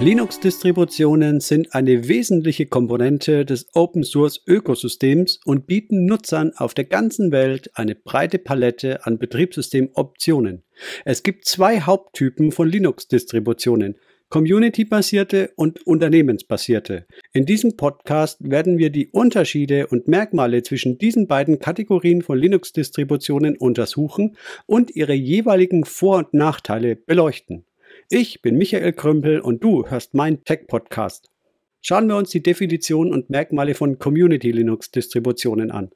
Linux-Distributionen sind eine wesentliche Komponente des Open-Source-Ökosystems und bieten Nutzern auf der ganzen Welt eine breite Palette an Betriebssystemoptionen. Es gibt zwei Haupttypen von Linux-Distributionen. Community-basierte und unternehmensbasierte. In diesem Podcast werden wir die Unterschiede und Merkmale zwischen diesen beiden Kategorien von Linux-Distributionen untersuchen und ihre jeweiligen Vor- und Nachteile beleuchten. Ich bin Michael Krümpel und du hörst mein Tech-Podcast. Schauen wir uns die Definitionen und Merkmale von Community Linux-Distributionen an.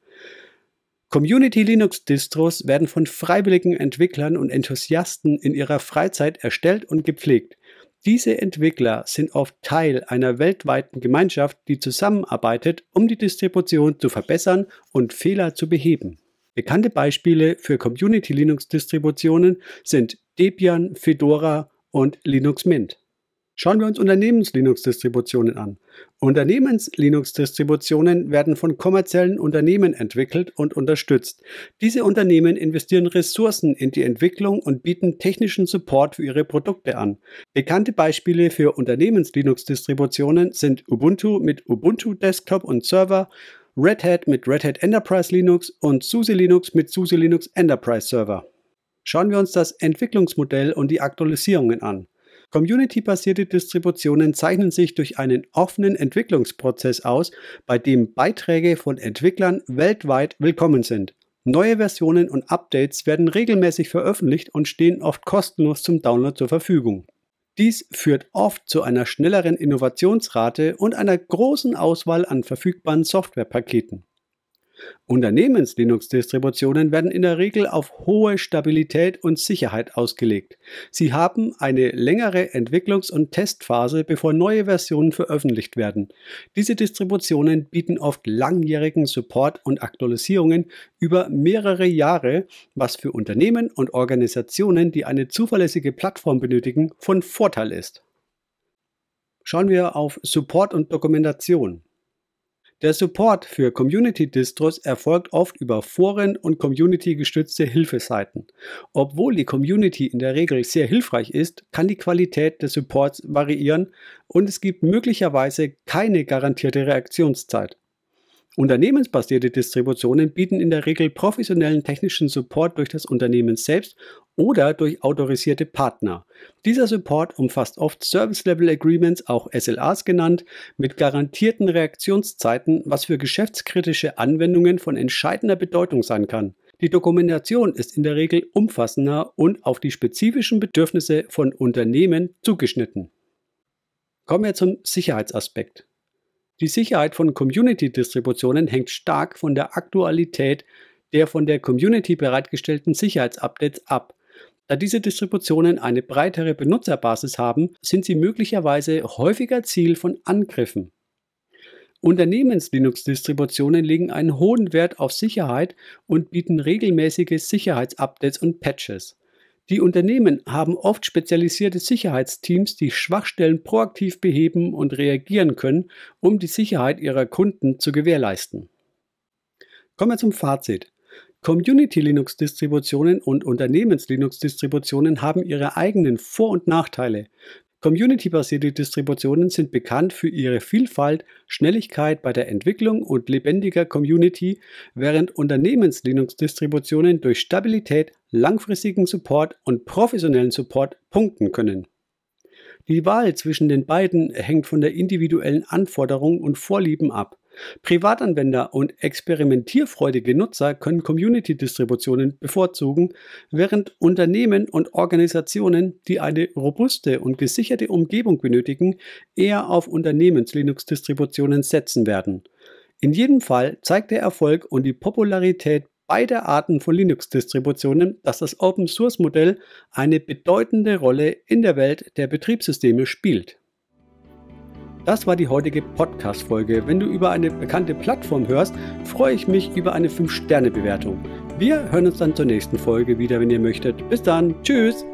Community Linux-Distros werden von freiwilligen Entwicklern und Enthusiasten in ihrer Freizeit erstellt und gepflegt. Diese Entwickler sind oft Teil einer weltweiten Gemeinschaft, die zusammenarbeitet, um die Distribution zu verbessern und Fehler zu beheben. Bekannte Beispiele für Community Linux-Distributionen sind Debian, Fedora, und Linux Mint. Schauen wir uns Unternehmens-Linux-Distributionen an. Unternehmens-Linux-Distributionen werden von kommerziellen Unternehmen entwickelt und unterstützt. Diese Unternehmen investieren Ressourcen in die Entwicklung und bieten technischen Support für ihre Produkte an. Bekannte Beispiele für Unternehmens-Linux-Distributionen sind Ubuntu mit Ubuntu Desktop und Server, Red Hat mit Red Hat Enterprise Linux und SUSE Linux mit SUSE Linux Enterprise Server. Schauen wir uns das Entwicklungsmodell und die Aktualisierungen an. Community-basierte Distributionen zeichnen sich durch einen offenen Entwicklungsprozess aus, bei dem Beiträge von Entwicklern weltweit willkommen sind. Neue Versionen und Updates werden regelmäßig veröffentlicht und stehen oft kostenlos zum Download zur Verfügung. Dies führt oft zu einer schnelleren Innovationsrate und einer großen Auswahl an verfügbaren Softwarepaketen. Unternehmens-Linux-Distributionen werden in der Regel auf hohe Stabilität und Sicherheit ausgelegt. Sie haben eine längere Entwicklungs- und Testphase, bevor neue Versionen veröffentlicht werden. Diese Distributionen bieten oft langjährigen Support und Aktualisierungen über mehrere Jahre, was für Unternehmen und Organisationen, die eine zuverlässige Plattform benötigen, von Vorteil ist. Schauen wir auf Support und Dokumentation. Der Support für Community-Distros erfolgt oft über Foren und Community-gestützte Hilfeseiten. Obwohl die Community in der Regel sehr hilfreich ist, kann die Qualität des Supports variieren und es gibt möglicherweise keine garantierte Reaktionszeit. Unternehmensbasierte Distributionen bieten in der Regel professionellen technischen Support durch das Unternehmen selbst oder durch autorisierte Partner. Dieser Support umfasst oft Service Level Agreements, auch SLAs genannt, mit garantierten Reaktionszeiten, was für geschäftskritische Anwendungen von entscheidender Bedeutung sein kann. Die Dokumentation ist in der Regel umfassender und auf die spezifischen Bedürfnisse von Unternehmen zugeschnitten. Kommen wir zum Sicherheitsaspekt. Die Sicherheit von Community-Distributionen hängt stark von der Aktualität der von der Community bereitgestellten Sicherheitsupdates ab. Da diese Distributionen eine breitere Benutzerbasis haben, sind sie möglicherweise häufiger Ziel von Angriffen. Unternehmens-Linux-Distributionen legen einen hohen Wert auf Sicherheit und bieten regelmäßige Sicherheitsupdates und Patches. Die Unternehmen haben oft spezialisierte Sicherheitsteams, die Schwachstellen proaktiv beheben und reagieren können, um die Sicherheit ihrer Kunden zu gewährleisten. Kommen wir zum Fazit. Community-Linux-Distributionen und Unternehmens-Linux-Distributionen haben ihre eigenen Vor- und Nachteile. Community-basierte Distributionen sind bekannt für ihre Vielfalt, Schnelligkeit bei der Entwicklung und lebendiger Community, während Unternehmens-Linux-Distributionen durch Stabilität, langfristigen Support und professionellen Support punkten können. Die Wahl zwischen den beiden hängt von der individuellen Anforderung und Vorlieben ab. Privatanwender und experimentierfreudige Nutzer können Community-Distributionen bevorzugen, während Unternehmen und Organisationen, die eine robuste und gesicherte Umgebung benötigen, eher auf Unternehmens-Linux-Distributionen setzen werden. In jedem Fall zeigt der Erfolg und die Popularität beider Arten von Linux-Distributionen, dass das Open-Source-Modell eine bedeutende Rolle in der Welt der Betriebssysteme spielt. Das war die heutige Podcast-Folge. Wenn du über eine bekannte Plattform hörst, freue ich mich über eine 5-Sterne-Bewertung. Wir hören uns dann zur nächsten Folge wieder, wenn ihr möchtet. Bis dann. Tschüss.